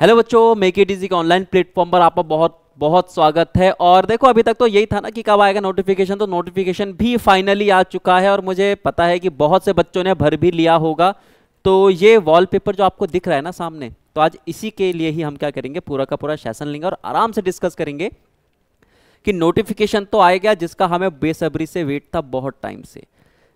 hello बच्चों make it easy के online platform पर आपका बहुत बहुत स्वागत है और देखो अभी तक तो यही था ना कि कब आएगा नोटिफिकेशन तो नोटिफिकेशन भी फाइनली आ चुका है और मुझे पता है कि बहुत से बच्चों ने भर भी लिया होगा तो ये वॉलपेपर जो आपको दिख रहा है ना सामने तो आज इसी के लिए ही हम क्या करेंगे पूरा का पूरा सेशन लेंगे और आराम से डिस्कस करेंगे कि नोटिफिकेशन तो आएगा जिसका हमें बेसब्री से वेट था बहुत टाइम से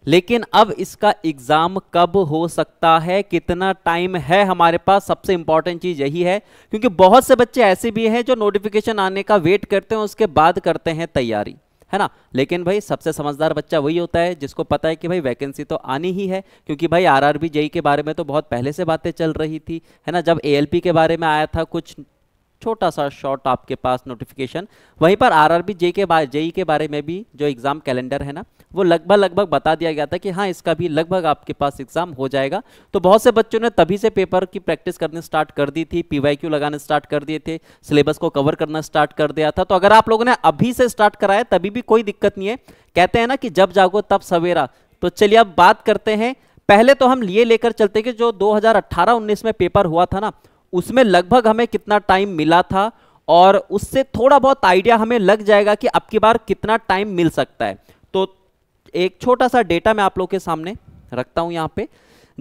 लेकिन अब इसका एग्ज़ाम कब हो सकता है कितना टाइम है हमारे पास सबसे इंपॉर्टेंट चीज़ यही है क्योंकि बहुत से बच्चे ऐसे भी हैं जो नोटिफिकेशन आने का वेट करते हैं उसके बाद करते हैं तैयारी है ना लेकिन भाई सबसे समझदार बच्चा वही होता है जिसको पता है कि भाई वैकेंसी तो आनी ही है क्योंकि भाई आर आर जेई के बारे में तो बहुत पहले से बातें चल रही थी है ना जब ए के बारे में आया था कुछ छोटा सा शॉर्ट आपके पास नोटिफिकेशन वहीं पर आरआरबी जे के बारे जेई e के बारे में भी जो एग्ज़ाम कैलेंडर है ना वो लगभग लगभग बता दिया गया था कि हाँ इसका भी लगभग आपके पास एग्ज़ाम हो जाएगा तो बहुत से बच्चों ने तभी से पेपर की प्रैक्टिस करने स्टार्ट कर दी थी क्यू लगाने स्टार्ट कर दिए थे सिलेबस को कवर करना स्टार्ट कर दिया था तो अगर आप लोगों ने अभी से स्टार्ट कराया तभी भी कोई दिक्कत नहीं है कहते हैं ना कि जब जागो तब सवेरा तो चलिए अब बात करते हैं पहले तो हम ये लेकर चलते कि जो 2018-19 में पेपर हुआ था ना उसमें लगभग हमें कितना टाइम मिला था और उससे थोड़ा बहुत आइडिया हमें लग जाएगा कि अब की बार कितना टाइम मिल सकता है तो एक छोटा सा डेटा मैं आप लोग के सामने रखता हूं यहाँ पे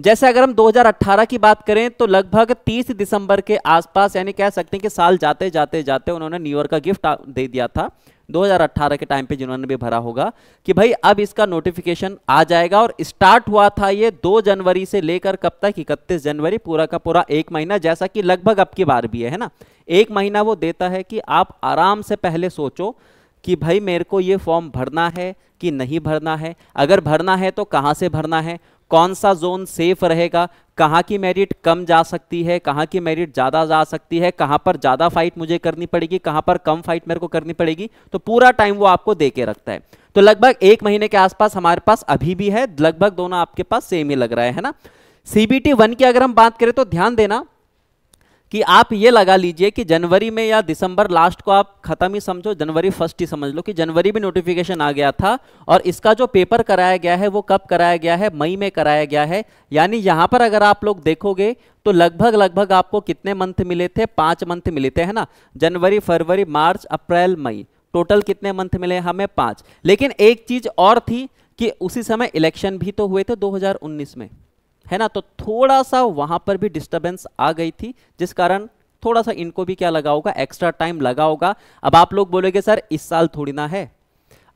जैसे अगर हम 2018 की बात करें तो लगभग 30 दिसंबर के आसपास यानी कह सकते हैं कि साल जाते जाते जाते उन्होंने न्यू ईयर का गिफ्ट दे दिया था 2018 के टाइम पे जिन्होंने भी भरा होगा कि भाई अब इसका नोटिफिकेशन आ जाएगा और स्टार्ट हुआ था ये 2 जनवरी से लेकर कब तक इकतीस जनवरी पूरा का पूरा एक महीना जैसा कि लगभग अब की बार भी है, ना एक महीना वो देता है कि आप आराम से पहले सोचो कि भाई मेरे को ये फॉर्म भरना है कि नहीं भरना है अगर भरना है तो कहाँ से भरना है कौन सा जोन सेफ रहेगा कहाँ की मेरिट कम जा सकती है कहाँ की मेरिट ज़्यादा जा सकती है कहाँ पर ज़्यादा फाइट मुझे करनी पड़ेगी कहाँ पर कम फाइट मेरे को करनी पड़ेगी तो पूरा टाइम वो आपको दे के रखता है तो लगभग एक महीने के आसपास हमारे पास अभी भी है लगभग दोनों आपके पास सेम ही लग रहा है, है ना सीबीटी वन की अगर हम बात करें तो ध्यान देना कि आप ये लगा लीजिए कि जनवरी में या दिसंबर लास्ट को आप खत्म ही समझो जनवरी फर्स्ट ही समझ लो कि जनवरी में नोटिफिकेशन आ गया था और इसका जो पेपर कराया गया है वो कब कराया गया है मई में कराया गया है यानी यहाँ पर अगर आप लोग देखोगे तो लगभग लगभग आपको कितने मंथ मिले थे पाँच मंथ मिले थे है ना जनवरी फरवरी मार्च अप्रैल मई टोटल कितने मंथ मिले हमें पाँच लेकिन एक चीज़ और थी कि उसी समय इलेक्शन भी तो हुए थे दो में है ना तो थोड़ा सा वहां पर भी डिस्टर्बेंस आ गई थी जिस कारण थोड़ा सा इनको भी क्या लगा होगा एक्स्ट्रा टाइम लगा होगा अब आप लोग बोलोगे सर इस साल थोड़ी ना है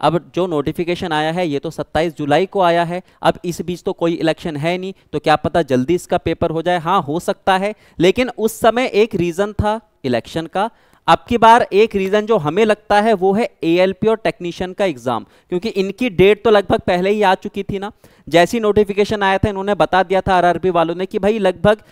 अब जो नोटिफिकेशन आया है ये तो 27 जुलाई को आया है अब इस बीच तो कोई इलेक्शन है नहीं तो क्या पता जल्दी इसका पेपर हो जाए हाँ हो सकता है लेकिन उस समय एक रीज़न था इलेक्शन का अब की बार एक रीजन जो हमें लगता है वो है एएलपी और टेक्नीशियन का एग्जाम क्योंकि इनकी डेट तो लगभग पहले ही आ चुकी थी ना जैसी नोटिफिकेशन आया था इन्होंने बता दिया था आर वालों ने कि भाई लगभग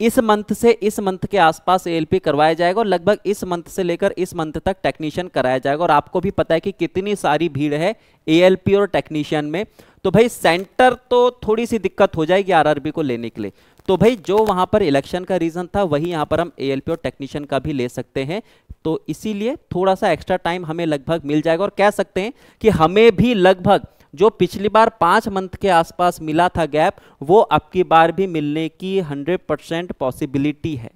इस मंथ से इस मंथ के आसपास एएलपी करवाया जाएगा और लगभग इस मंथ से लेकर इस मंथ तक टेक्नीशियन कराया जाएगा और आपको भी पता है कि कितनी सारी भीड़ है एएलपी और टेक्नीशियन में तो भाई सेंटर तो थोड़ी सी दिक्कत हो जाएगी आरआरबी को लेने के लिए तो भाई जो वहाँ पर इलेक्शन का रीज़न था वही यहाँ पर हम ए और टेक्नीशियन का भी ले सकते हैं तो इसीलिए थोड़ा सा एक्स्ट्रा टाइम हमें लगभग मिल जाएगा और कह सकते हैं कि हमें भी लगभग जो पिछली बार पाँच मंथ के आसपास मिला था गैप वो अब की बार भी मिलने की हंड्रेड परसेंट पॉसिबिलिटी है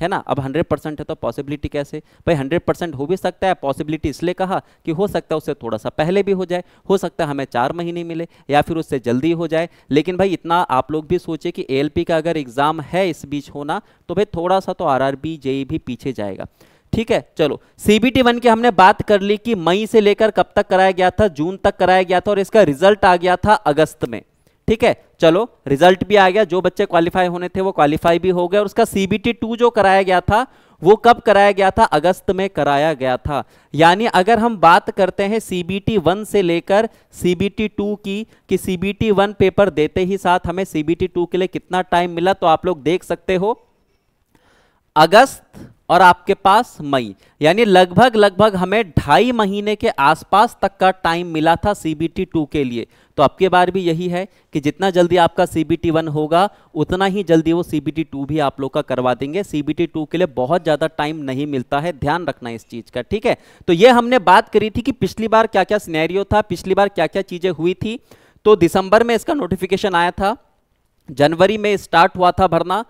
है ना अब 100 परसेंट है तो पॉसिबिलिटी कैसे भाई 100 परसेंट हो भी सकता है पॉसिबिलिटी इसलिए कहा कि हो सकता है उससे थोड़ा सा पहले भी हो जाए हो सकता है हमें चार महीने मिले या फिर उससे जल्दी हो जाए लेकिन भाई इतना आप लोग भी सोचे कि ए का अगर एग्ज़ाम है इस बीच होना तो भाई थोड़ा सा तो आर आर e भी पीछे जाएगा ठीक है चलो सी बी टी वन की हमने बात कर ली कि मई से लेकर कब तक कराया गया था जून तक कराया गया था और इसका रिजल्ट आ गया था अगस्त में ठीक है चलो रिजल्ट भी आ गया जो बच्चे क्वालिफाई होने थे वो क्वालिफाई भी हो गए और उसका सीबीटी टू जो कराया गया था वो कब कराया गया था अगस्त में कराया गया था यानी अगर हम बात करते हैं सीबीटी वन से लेकर सीबीटी टू की कि सीबीटी वन पेपर देते ही साथ हमें सीबीटी टू के लिए कितना टाइम मिला तो आप लोग देख सकते हो अगस्त और आपके पास मई यानी लगभग लगभग हमें ढाई महीने के आसपास तक का टाइम मिला था सीबीटी टू के लिए तो आपके बार भी यही है कि जितना जल्दी आपका सी बी टी वन होगा उतना ही जल्दी वो सी बी टी टू भी आप लोग का करवा देंगे सी बी टी टू के लिए बहुत ज़्यादा टाइम नहीं मिलता है ध्यान रखना इस चीज़ का ठीक है तो ये हमने बात करी थी कि पिछली बार क्या क्या स्नैरियो था पिछली बार क्या क्या चीज़ें हुई थी तो दिसंबर में इसका नोटिफिकेशन आया था जनवरी में स्टार्ट हुआ था भरना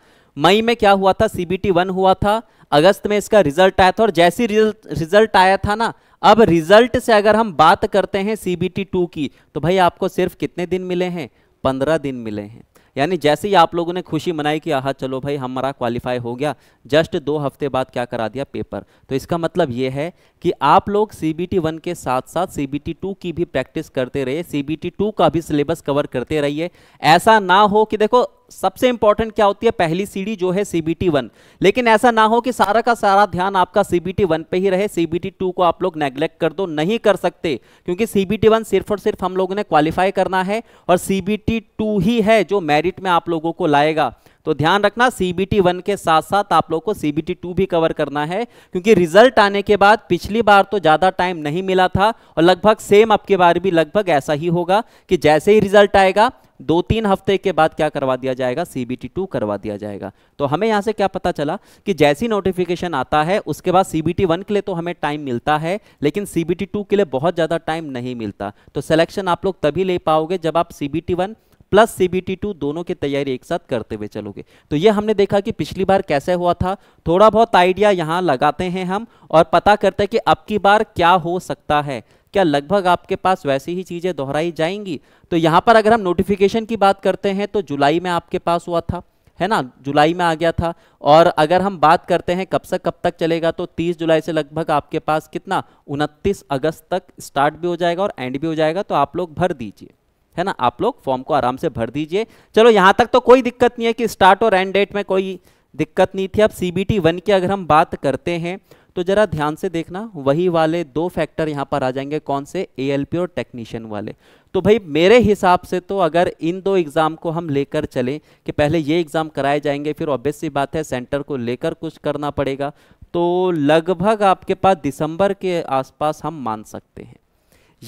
मई में क्या हुआ था सी बी टी वन हुआ था अगस्त में इसका रिजल्ट आया था और जैसी रिजल्ट रिजल्ट आया था ना अब रिजल्ट से अगर हम बात करते हैं सीबीटी टू की तो भाई आपको सिर्फ कितने दिन मिले हैं पंद्रह दिन मिले हैं यानी जैसे ही आप लोगों ने खुशी मनाई कि आह चलो भाई हमारा क्वालिफाई हो गया जस्ट दो हफ्ते बाद क्या करा दिया पेपर तो इसका मतलब ये है कि आप लोग सी बी टी वन के साथ साथ सी बी टी टू की भी प्रैक्टिस करते रहिए सी बी टी टू का भी सिलेबस कवर करते रहिए ऐसा ना हो कि देखो सबसे इंपॉर्टेंट क्या होती है पहली सीढ़ी जो है सीबीटी वन लेकिन ऐसा ना हो कि सारा का सारा ध्यान आपका सीबीटी वन पे ही रहे सीबीटी टू को आप लोग नेग्लेक्ट कर दो नहीं कर सकते क्योंकि सीबीटी वन सिर्फ और सिर्फ हम लोगों ने क्वालिफाई करना है और सीबीटी टू ही है जो मेरिट में आप लोगों को लाएगा तो ध्यान रखना सीबीटी वन के साथ साथ आप लोग को सीबीटी टू भी कवर करना है क्योंकि रिजल्ट आने के बाद पिछली बार तो ज़्यादा टाइम नहीं मिला था और लगभग सेम आपके बार भी लगभग ऐसा ही होगा कि जैसे ही रिजल्ट आएगा दो तीन हफ्ते के बाद क्या करवा दिया जाएगा सीबीटी टू करवा दिया जाएगा तो हमें यहाँ से क्या पता चला कि जैसी नोटिफिकेशन आता है उसके बाद सीबीटी वन के लिए तो हमें टाइम मिलता है लेकिन सीबीटी टू के लिए बहुत ज़्यादा टाइम नहीं मिलता तो सिलेक्शन आप लोग तभी ले पाओगे जब आप CBT one plus CBT two दोनों की तैयारी एक साथ करते हुए चलोगे तो ये हमने देखा कि पिछली बार कैसे हुआ था थोड़ा बहुत आइडिया यहाँ लगाते हैं हम और पता करते हैं कि अब की बार क्या हो सकता है क्या लगभग आपके पास वैसी ही चीज़ें दोहराई जाएंगी तो यहां पर अगर हम नोटिफिकेशन की बात करते हैं तो जुलाई में आपके पास हुआ था है ना जुलाई में आ गया था और अगर हम बात करते हैं कब से कब तक चलेगा तो 30 जुलाई से लगभग आपके पास कितना 29 अगस्त तक स्टार्ट भी हो जाएगा और एंड भी हो जाएगा तो आप लोग भर दीजिए है ना आप लोग फॉर्म को आराम से भर दीजिए चलो यहाँ तक तो कोई दिक्कत नहीं है कि स्टार्ट और एंड डेट में कोई दिक्कत नहीं थी अब सी बी वन की अगर हम बात करते हैं तो ज़रा ध्यान से देखना वही वाले दो फैक्टर यहां पर आ जाएंगे कौन से ए और टेक्नीशियन वाले तो भाई मेरे हिसाब से तो अगर इन दो एग्ज़ाम को हम लेकर चलें कि पहले ये एग्ज़ाम कराए जाएंगे फिर ऑब्वियस सी बात है सेंटर को लेकर कुछ करना पड़ेगा तो लगभग आपके पास दिसंबर के आसपास हम मान सकते हैं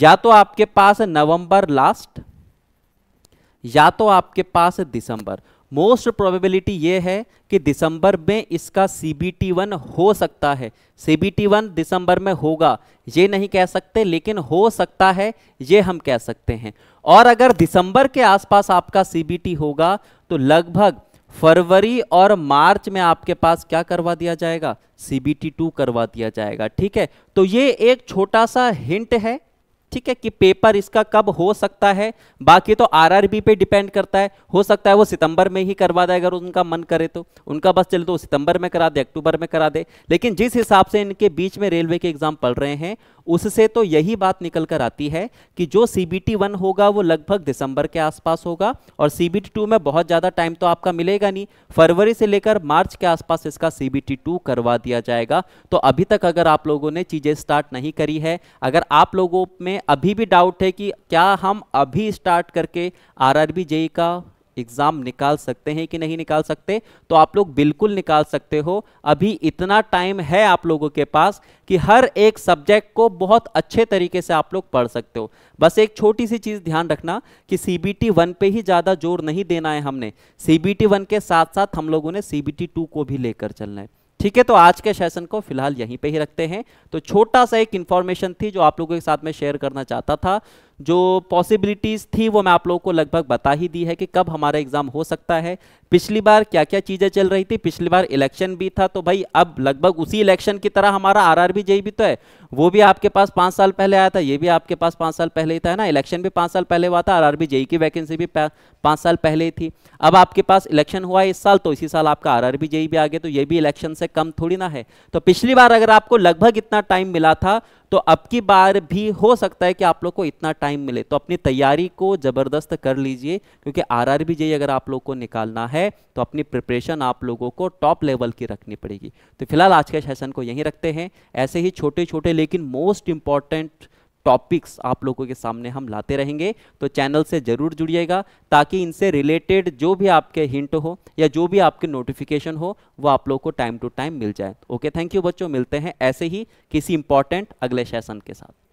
या तो आपके पास नवंबर लास्ट या तो आपके पास दिसंबर मोस्ट प्रोबेबिलिटी ये है कि दिसंबर में इसका सी बी टी वन हो सकता है सी बी टी वन दिसंबर में होगा ये नहीं कह सकते लेकिन हो सकता है ये हम कह सकते हैं और अगर दिसंबर के आसपास आपका सी बी टी होगा तो लगभग फरवरी और मार्च में आपके पास क्या करवा दिया जाएगा सी बी टी टू करवा दिया जाएगा ठीक है तो ये एक छोटा सा हिंट है ठीक है कि पेपर इसका कब हो सकता है बाकी तो आरआरबी पे डिपेंड करता है हो सकता है वो सितंबर में ही करवा दे अगर उनका मन करे तो उनका बस चले तो सितंबर में करा दे अक्टूबर में करा दे लेकिन जिस हिसाब से इनके बीच में रेलवे के एग्जाम पढ़ रहे हैं उससे तो यही बात निकल कर आती है कि जो सी बी टी वन होगा वो लगभग दिसंबर के आसपास होगा और सी बी टी टू में बहुत ज़्यादा टाइम तो आपका मिलेगा नहीं फरवरी से लेकर मार्च के आसपास इसका सी बी टी टू करवा दिया जाएगा तो अभी तक अगर आप लोगों ने चीज़ें स्टार्ट नहीं करी है अगर आप लोगों में अभी भी डाउट है कि क्या हम अभी स्टार्ट करके आर आर बी जेई का एग्ज़ाम निकाल सकते हैं कि नहीं निकाल सकते तो आप लोग बिल्कुल निकाल सकते हो अभी इतना टाइम है आप लोगों के पास कि हर एक सब्जेक्ट को बहुत अच्छे तरीके से आप लोग पढ़ सकते हो बस एक छोटी सी चीज़ ध्यान रखना कि सी बी टी वन पे ही ज़्यादा जोर नहीं देना है हमने सी बी टी वन के साथ साथ हम लोगों ने सी बी टी टू को भी लेकर चलना है ठीक है तो आज के सेशन को फिलहाल यहीं पे ही रखते हैं तो छोटा सा एक इन्फॉर्मेशन थी जो आप लोगों के साथ में शेयर करना चाहता था जो पॉसिबिलिटीज़ थी वो मैं आप लोगों को लगभग बता ही दी है कि कब हमारा एग्ज़ाम हो सकता है पिछली बार क्या क्या चीज़ें चल रही थी पिछली बार इलेक्शन भी था तो भाई अब लगभग उसी इलेक्शन की तरह हमारा आर आर भी जेई भी तो है वो भी आपके पास पाँच साल पहले आया था ये भी आपके पास पाँच साल पहले ही था ना इलेक्शन भी पाँच साल पहले हुआ था आर आर जेई की वैकेंसी भी पाँच साल पहले ही थी अब आपके पास इलेक्शन हुआ इस साल तो इसी साल आपका आर आर बी जेई भी आ गया तो ये भी इलेक्शन से कम थोड़ी ना है तो पिछली बार अगर आपको लगभग इतना टाइम मिला था तो अब की बार भी हो सकता है कि आप लोग को इतना टाइम मिले तो अपनी तैयारी को ज़बरदस्त कर लीजिए क्योंकि आर आर बी अगर आप लोग को निकालना है तो अपनी प्रिपरेशन आप लोगों को टॉप लेवल की रखनी पड़ेगी तो फिलहाल आज के सेशन को यहीं रखते हैं ऐसे ही छोटे छोटे लेकिन मोस्ट इंपॉर्टेंट टॉपिक्स आप लोगों के सामने हम लाते रहेंगे तो चैनल से ज़रूर जुड़िएगा ताकि इनसे रिलेटेड जो भी आपके हिंट हो या जो भी आपके नोटिफिकेशन हो वो आप लोग को टाइम टू टाइम मिल जाए ओके थैंक यू बच्चों मिलते हैं ऐसे ही किसी इंपॉर्टेंट अगले सेशन के साथ